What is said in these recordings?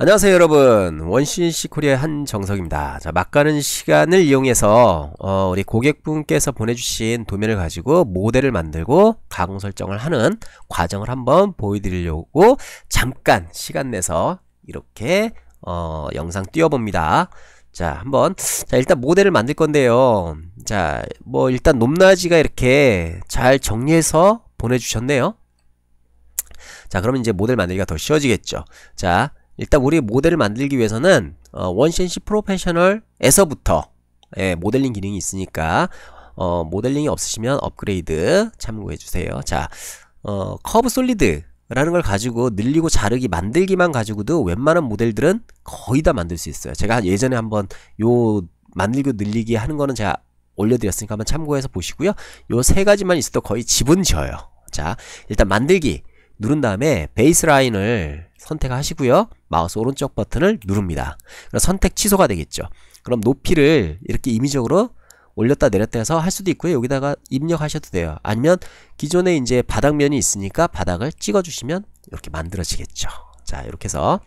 안녕하세요 여러분 원신씨 코리아 의 한정석입니다 자 막가는 시간을 이용해서 어, 우리 고객분께서 보내주신 도면을 가지고 모델을 만들고 가공 설정을 하는 과정을 한번 보여드리려고 잠깐 시간 내서 이렇게 어, 영상 띄워봅니다 자 한번 자 일단 모델을 만들 건데요 자뭐 일단 높낮이가 이렇게 잘 정리해서 보내주셨네요 자 그러면 이제 모델 만들기가 더 쉬워지겠죠 자 일단 우리 모델을 만들기 위해서는 어, 원센시 프로페셔널에서부터 예, 모델링 기능이 있으니까 어, 모델링이 없으시면 업그레이드 참고해주세요. 자, 어, 커브 솔리드라는 걸 가지고 늘리고 자르기 만들기만 가지고도 웬만한 모델들은 거의 다 만들 수 있어요. 제가 예전에 한번 요 만들고 늘리기 하는 거는 제가 올려드렸으니까 한번 참고해서 보시고요. 요 세 가지만 있어도 거의 집은 져요. 자, 일단 만들기 누른 다음에 베이스 라인을 선택하시고요. 마우스 오른쪽 버튼을 누릅니다. 그럼 선택 취소가 되겠죠. 그럼 높이를 이렇게 임의적으로 올렸다 내렸다 해서 할 수도 있고요. 여기다가 입력하셔도 돼요. 아니면 기존에 이제 바닥면이 있으니까 바닥을 찍어주시면 이렇게 만들어지겠죠. 자, 이렇게 해서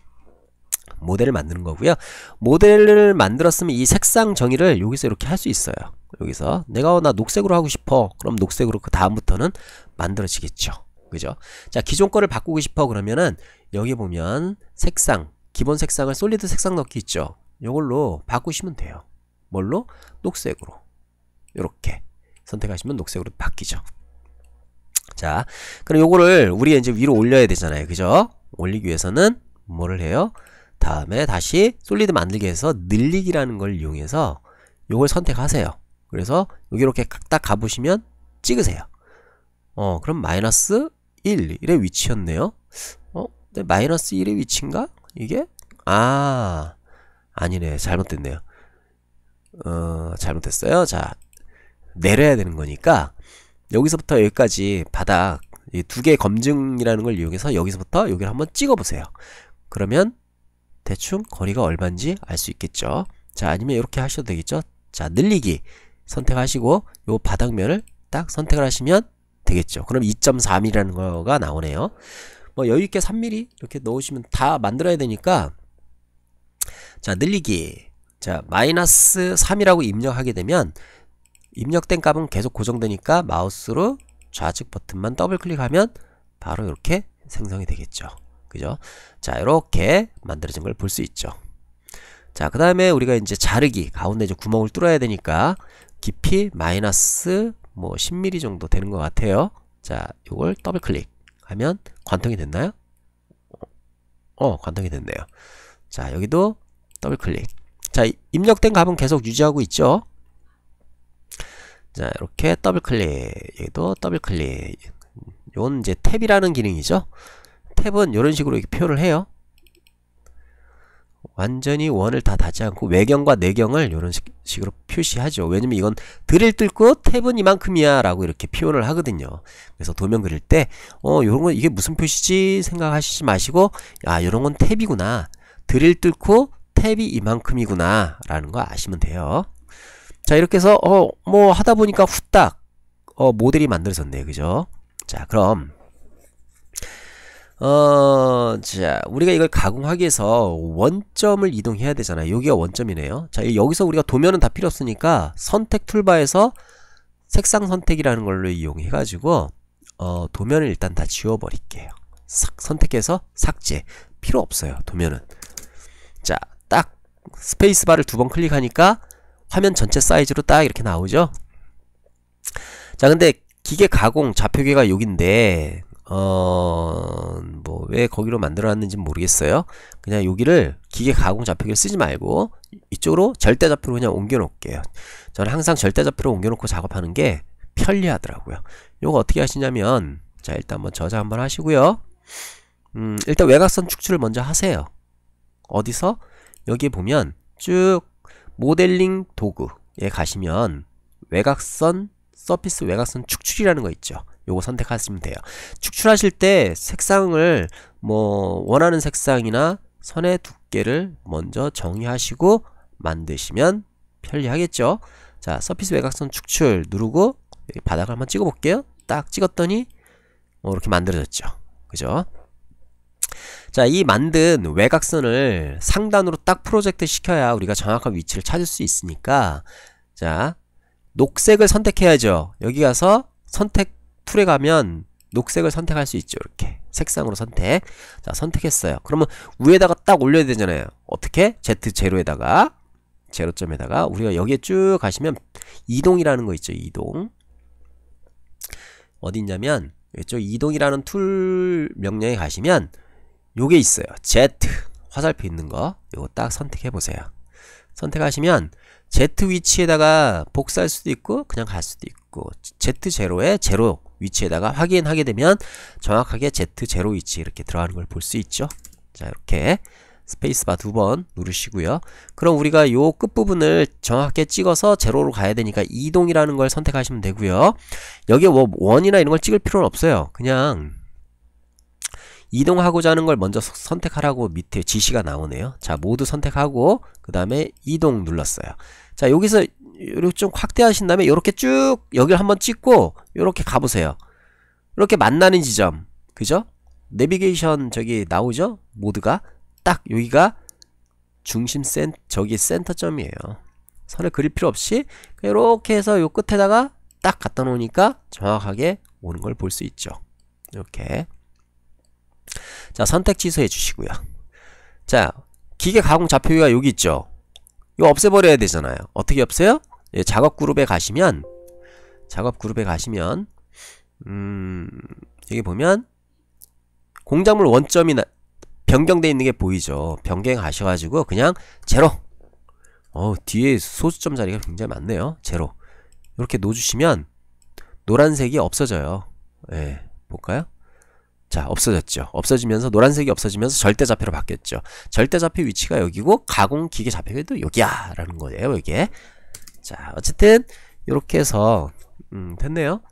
모델을 만드는 거고요. 모델을 만들었으면 이 색상 정의를 여기서 이렇게 할 수 있어요. 여기서 내가 어, 나 녹색으로 하고 싶어. 그럼 녹색으로 그 다음부터는 만들어지겠죠. 그죠? 자, 기존 거를 바꾸고 싶어 그러면은 여기 보면 색상, 기본 색상을 솔리드 색상 넣기 있죠? 이걸로 바꾸시면 돼요. 뭘로? 녹색으로. 이렇게 선택하시면 녹색으로 바뀌죠. 자, 그럼 요거를 우리 이제 위로 올려야 되잖아요. 그죠? 올리기 위해서는 뭐를 해요? 다음에 다시 솔리드 만들기 해서 늘리기라는 걸 이용해서 요걸 선택하세요. 그래서 여기 이렇게 딱 가보시면 찍으세요. 어, 그럼 마이너스 1의 위치였네요. 어? 네, 마이너스 1의 위치인가? 이게? 아, 아니네. 잘못됐네요. 어, 잘못됐어요. 자, 내려야 되는 거니까, 여기서부터 여기까지 바닥, 두 개의 검증이라는 걸 이용해서 여기서부터 여기를 한번 찍어보세요. 그러면 대충 거리가 얼만지알 수 있겠죠. 자, 아니면 이렇게 하셔도 되겠죠. 자, 늘리기 선택하시고 요 바닥면을 딱 선택을 하시면 되겠죠. 그럼 2.3이라는 거가 나오네요. 뭐 여유있게 3mm 이렇게 넣으시면 다 만들어야 되니까 자 늘리기 자 마이너스 3이라고 입력하게 되면 입력된 값은 계속 고정되니까 마우스로 좌측 버튼만 더블 클릭하면 바로 이렇게 생성이 되겠죠. 그죠? 자 이렇게 만들어진 걸 볼 수 있죠. 자 그 다음에 우리가 이제 자르기 가운데 이제 구멍을 뚫어야 되니까 깊이 마이너스 뭐 10mm 정도 되는 것 같아요 자이걸 더블 클릭하면 관통이 됐나요? 어 관통이 됐네요 자 여기도 더블 클릭 자 입력된 값은 계속 유지하고 있죠 자 이렇게 더블 클릭 여기도 더블 클릭 이건 이제 탭이라는 기능이죠 탭은 이런 식으로 이렇게 표를 해요 완전히 원을 다 닫지 않고 외경과 내경을 이런 식으로 표시하죠. 왜냐면 이건 드릴 뚫고 탭은 이만큼이야 라고 이렇게 표현을 하거든요. 그래서 도면 그릴 때 어, 요런 건 이게 무슨 표시지 생각하시지 마시고 아, 요런 건 탭이구나. 드릴 뚫고 탭이 이만큼이구나 라는 거 아시면 돼요. 자, 이렇게 해서 어, 뭐 하다 보니까 후딱 어, 모델이 만들어졌네요. 그죠? 자, 그럼 어, 자, 우리가 이걸 가공하기 위해서 원점을 이동해야 되잖아요. 여기가 원점이네요. 자, 여기서 우리가 도면은 다 필요 없으니까 선택 툴바에서 색상 선택이라는 걸로 이용해가지고 어, 도면을 일단 다 지워버릴게요. 삭, 선택해서 삭제. 필요 없어요, 도면은. 자, 딱 스페이스바를 두 번 클릭하니까 화면 전체 사이즈로 딱 이렇게 나오죠? 자, 근데 기계 가공 좌표계가 여긴데 어, 뭐, 왜 거기로 만들어놨는지 모르겠어요. 그냥 여기를 기계 가공 좌표기를 쓰지 말고, 이쪽으로 절대 좌표로 그냥 옮겨놓을게요. 저는 항상 절대 좌표로 옮겨놓고 작업하는 게 편리하더라고요. 요거 어떻게 하시냐면, 자, 일단 한번 저장 한번 하시고요. 음, 일단 외곽선 축출을 먼저 하세요. 어디서? 여기 보면 쭉 모델링 도구에 가시면 외곽선 서피스 외곽선 축출이라는 거 있죠. 요거 선택하시면 돼요. 축출하실 때 색상을 뭐 원하는 색상이나 선의 두께를 먼저 정의하시고 만드시면 편리하겠죠. 자, 서피스 외곽선 축출 누르고 바닥을 한번 찍어 볼게요. 딱 찍었더니 어, 이렇게 만들어졌죠. 그죠? 자, 이 만든 외곽선을 상단으로 딱 프로젝트 시켜야 우리가 정확한 위치를 찾을 수 있으니까 자, 녹색을 선택해야죠. 여기 가서 선택 툴에 가면 녹색을 선택할 수 있죠 이렇게 색상으로 선택 자 선택했어요 그러면 위에다가 딱 올려야 되잖아요 어떻게? Z0에다가 제로점에다가 우리가 여기에 쭉 가시면 이동이라는 거 있죠 이동 어디 있냐면 이쪽 이동이라는 툴 명령에 가시면 요게 있어요 Z 화살표 있는 거 요거 딱 선택해 보세요 선택하시면 Z 위치에다가 복사할 수도 있고 그냥 갈 수도 있고 Z0에 제로 위치에다가 확인하게 되면 정확하게 Z0 위치 이렇게 들어가는 걸 볼 수 있죠. 자 이렇게 스페이스바 두 번 누르시고요. 그럼 우리가 요 끝부분을 정확하게 찍어서 제로로 가야 되니까 이동이라는 걸 선택하시면 되고요. 여기에 뭐 원이나 이런 걸 찍을 필요는 없어요. 그냥 이동하고자 하는 걸 먼저 선택하라고 밑에 지시가 나오네요. 자 모두 선택하고 그 다음에 이동 눌렀어요. 자 여기서 이렇게좀 확대하신 다음에 요렇게 쭉 여기를 한번 찍고 이렇게 가보세요 이렇게 만나는 지점 그죠? 내비게이션 저기 나오죠? 모드가 딱 여기가 중심 센 저기 센터점이에요 선을 그릴 필요 없이 이렇게 해서 요 끝에다가 딱 갖다 놓으니까 정확하게 오는 걸 볼 수 있죠 이렇게 자 선택 취소해 주시고요 자 기계 가공 좌표가 기 여기 있죠 이거 없애버려야 되잖아요 어떻게 없애요? 예, 작업 그룹에 가시면 작업 그룹에 가시면 음, 여기 보면 공작물 원점이 나, 변경돼 있는 게 보이죠. 변경하셔가지고 그냥 제로 어 뒤에 소수점 자리가 굉장히 많네요. 제로 이렇게 놓으시면 노란색이 없어져요. 예, 볼까요? 자, 없어졌죠. 없어지면서 노란색이 없어지면서 절대 좌표로 바뀌었죠. 절대 좌표 위치가 여기고 가공 기계 좌표도 여기야라는 거예요. 이게 자 어쨌든 이렇게 해서 음, 됐네요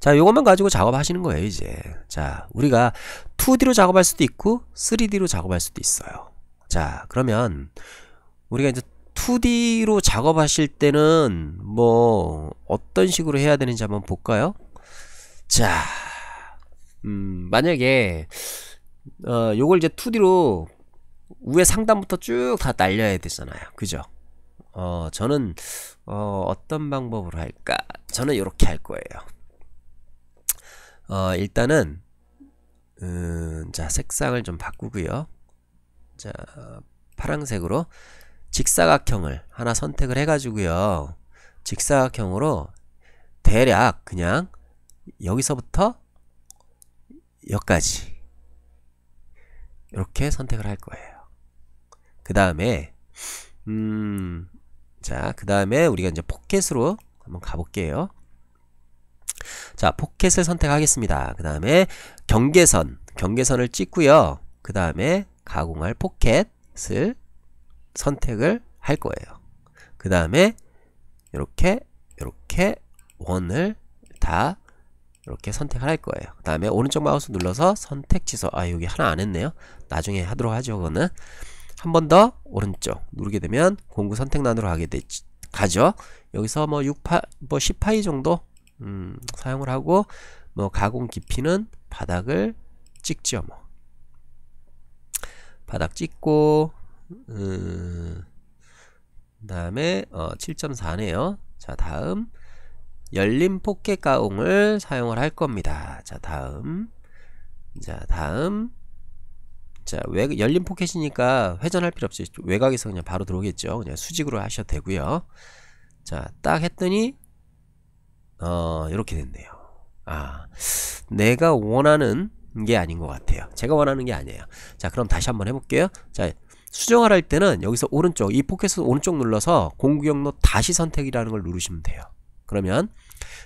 자 요것만 가지고 작업하시는 거예요 이제 자 우리가 2D로 작업할 수도 있고 3D로 작업할 수도 있어요 자 그러면 우리가 이제 2D로 작업하실 때는 뭐 어떤 식으로 해야 되는지 한번 볼까요 자 음, 만약에 어, 요걸 이제 2D로 위에 상단부터 쭉 다 날려야 되잖아요 그죠 어, 저는 어, 어떤 방법으로 할까? 저는 이렇게 할 거예요. 어, 일단은 음, 자 색상을 좀 바꾸고요. 자 파란색으로 직사각형을 하나 선택을 해가지고요. 직사각형으로 대략 그냥 여기서부터 여기까지 이렇게 선택을 할 거예요. 그 다음에 음 자, 그 다음에 우리가 이제 포켓으로 한번 가볼게요. 자, 포켓을 선택하겠습니다. 그 다음에 경계선, 경계선을 찍고요. 그 다음에 가공할 포켓을 선택을 할 거예요. 그 다음에 이렇게 이렇게 원을 다 이렇게 선택을 할 거예요. 그 다음에 오른쪽 마우스 눌러서 선택 취소. 아 여기 하나 안 했네요. 나중에 하도록 하죠. 그거는. 한번더 오른쪽 누르게 되면 공구 선택란으로 가게 되, 가죠. 여기서 뭐 6파, 뭐 10파이 정도 음, 사용을 하고 뭐 가공 깊이는 바닥을 찍죠. 뭐 바닥 찍고 음, 그다음에 어, 7.4네요. 자 다음 열림 포켓 가공을 사용을 할 겁니다. 자 다음 자 다음 자, 외, 열린 포켓이니까 회전할 필요 없이 외곽에서 그냥 바로 들어오겠죠. 그냥 수직으로 하셔도 되고요. 자, 딱 했더니 어, 이렇게 됐네요. 아, 내가 원하는 게 아닌 것 같아요. 제가 원하는 게 아니에요. 자, 그럼 다시 한번 해볼게요. 자, 수정을 할 때는 여기서 오른쪽, 이 포켓을 오른쪽 눌러서 공구 경로 다시 선택이라는 걸 누르시면 돼요. 그러면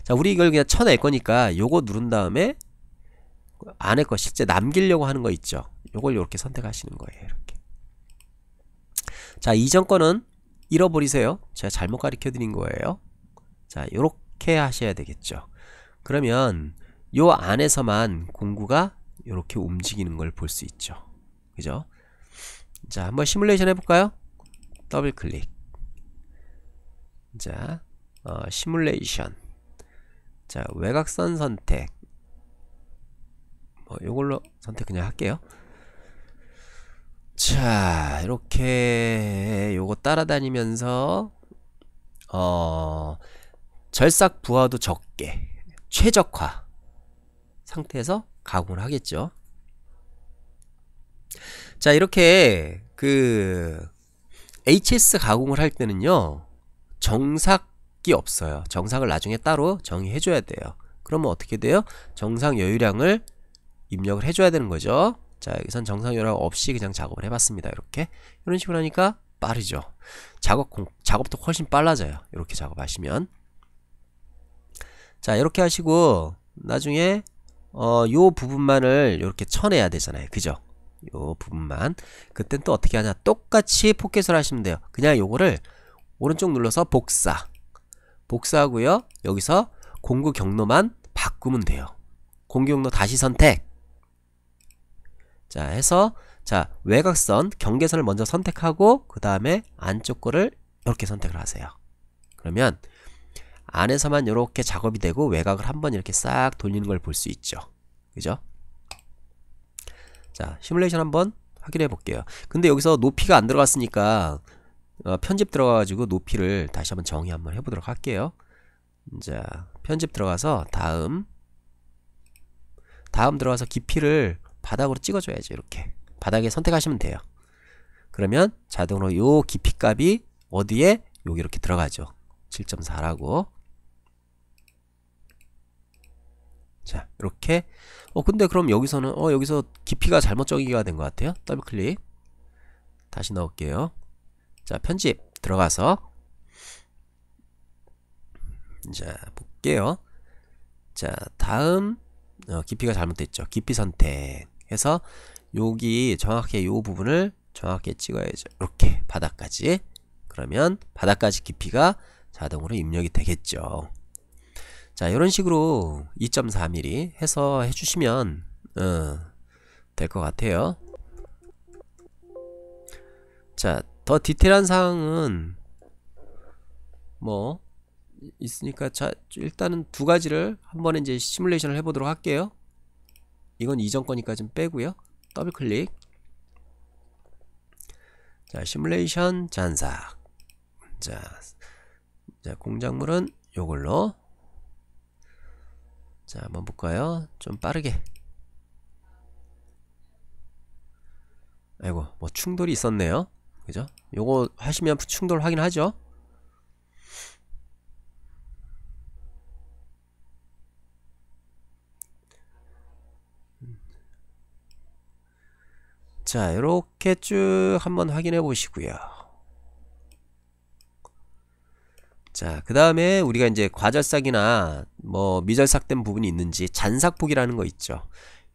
자, 우리 이걸 그냥 쳐낼 거니까 요거 누른 다음에 안에 거 실제 남기려고 하는 거 있죠. 요걸 이렇게 선택하시는 거예요. 이렇게. 자, 이전 거는 잃어버리세요. 제가 잘못 가르쳐 드린 거예요. 자, 요렇게 하셔야 되겠죠. 그러면 요 안에서만 공구가 이렇게 움직이는 걸 볼 수 있죠. 그죠? 자, 한번 시뮬레이션 해볼까요? 더블 클릭. 자, 어, 시뮬레이션. 자, 외곽선 선택. 뭐, 요걸로 선택 그냥 할게요. 자, 이렇게 요거 따라다니면서 어 절삭 부하도 적게 최적화 상태에서 가공을 하겠죠. 자, 이렇게 그 HS 가공을 할 때는요. 정삭이 없어요. 정삭을 나중에 따로 정의해 줘야 돼요. 그러면 어떻게 돼요? 정상 여유량을 입력을 해 줘야 되는 거죠. 자 여기선 정상열화 없이 그냥 작업을 해봤습니다 이렇게 이런 식으로 하니까 빠르죠 작업 공, 작업도 훨씬 빨라져요 이렇게 작업하시면 자 이렇게 하시고 나중에 어요 부분만을 이렇게 쳐내야 되잖아요 그죠 요 부분만 그땐 또 어떻게 하냐 똑같이 포켓을 하시면 돼요 그냥 요거를 오른쪽 눌러서 복사 복사하고요 여기서 공구 경로만 바꾸면 돼요 공구 경로 다시 선택 자 해서 자 외곽선 경계선을 먼저 선택하고 그 다음에 안쪽 거를 이렇게 선택을 하세요 그러면 안에서만 이렇게 작업이 되고 외곽을 한번 이렇게 싹 돌리는 걸 볼 수 있죠 그죠 자 시뮬레이션 한번 확인해 볼게요 근데 여기서 높이가 안 들어갔으니까 어, 편집 들어가 가지고 높이를 다시 한번 정의 한번 해보도록 할게요 자 편집 들어가서 다음 다음 들어가서 깊이를 바닥으로 찍어줘야죠 이렇게 바닥에 선택하시면 돼요 그러면 자동으로 요 깊이값이 어디에 여기 이렇게 들어가죠 7.4라고 자 이렇게 어 근데 그럼 여기서는 어 여기서 깊이가 잘못 정의가 된것 같아요 더블 클릭 다시 넣을게요 자 편집 들어가서 자 볼게요 자 다음 어, 깊이가 잘못됐죠 깊이 선택 그래서 여기 정확히 이 부분을 정확히 찍어야죠. 이렇게 바닥까지. 그러면 바닥까지 깊이가 자동으로 입력이 되겠죠. 자, 이런 식으로 2.4mm 해서 해주시면 어, 될것 같아요. 자, 더 디테일한 사항은 뭐 있으니까 자 일단은 두 가지를 한번 이제 시뮬레이션을 해보도록 할게요. 이건 이전 거니까 좀 빼고요. 더블 클릭. 자, 시뮬레이션 잔삭. 자, 자 공작물은 요걸로. 자, 한번 볼까요? 좀 빠르게. 아이고, 뭐 충돌이 있었네요. 그죠? 요거 하시면 충돌 확인하죠? 자 이렇게 쭉 한번 확인해 보시고요 자그 다음에 우리가 이제 과절삭이나 뭐 미절삭된 부분이 있는지 잔삭폭이라는 거 있죠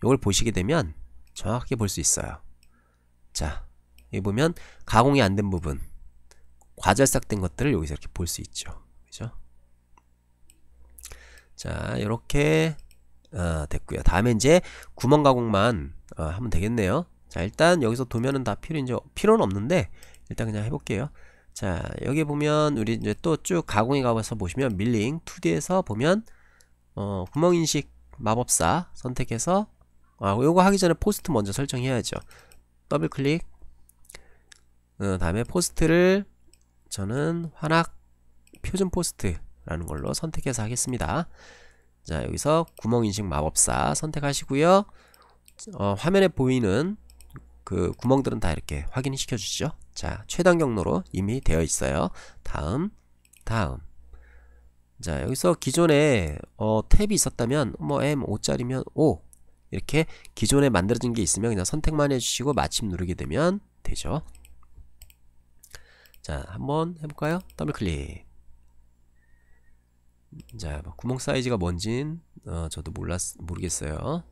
이걸 보시게 되면 정확하게 볼 수 있어요 자 여기 보면 가공이 안 된 부분 과절삭된 것들을 여기서 이렇게 볼 수 있죠 그죠 자 이렇게 어, 됐고요 다음에 이제 구멍 가공만 어, 하면 되겠네요 자 일단 여기서 도면은 다 필요 이제 필요는 없는데 일단 그냥 해볼게요. 자 여기 보면 우리 이제 또 쭉 가공에 가봐서 보시면 밀링 2D에서 보면 어, 구멍 인식 마법사 선택해서 아 요거 하기 전에 포스트 먼저 설정해야죠. 더블 클릭 그 다음에 포스트를 저는 환악 표준 포스트라는 걸로 선택해서 하겠습니다. 자 여기서 구멍 인식 마법사 선택하시고요. 어, 화면에 보이는 그 구멍들은 다 이렇게 확인시켜 주시죠 자 최단 경로로 이미 되어 있어요 다음 다음 자 여기서 기존에 어, 탭이 있었다면 뭐 M5짜리면 5 이렇게 기존에 만들어진 게 있으면 그냥 선택만 해주시고 마침 누르게 되면 되죠 자 한번 해볼까요 더블클릭 자 구멍 사이즈가 뭔진 어, 저도 몰랐 모르겠어요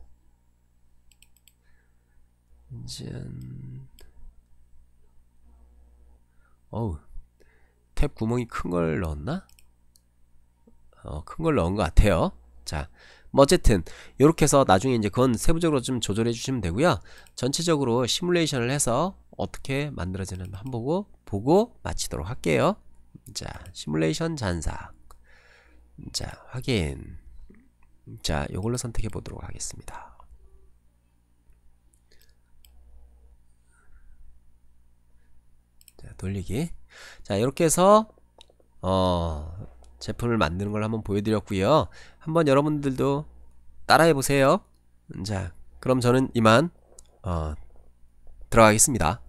젠 어우 탭 구멍이 큰 걸 넣었나? 어, 큰 걸 넣은 것 같아요 자, 뭐 어쨌든 이렇게 해서 나중에 이제 그건 세부적으로 좀 조절해 주시면 되고요 전체적으로 시뮬레이션을 해서 어떻게 만들어지는 한 보고 보고 마치도록 할게요 자, 시뮬레이션 잔사 자, 확인 자, 이걸로 선택해 보도록 하겠습니다 돌리기 자 이렇게 해서 어 제품을 만드는 걸 한번 보여드렸고요 한번 여러분들도 따라해 보세요 자 그럼 저는 이만 어 들어가겠습니다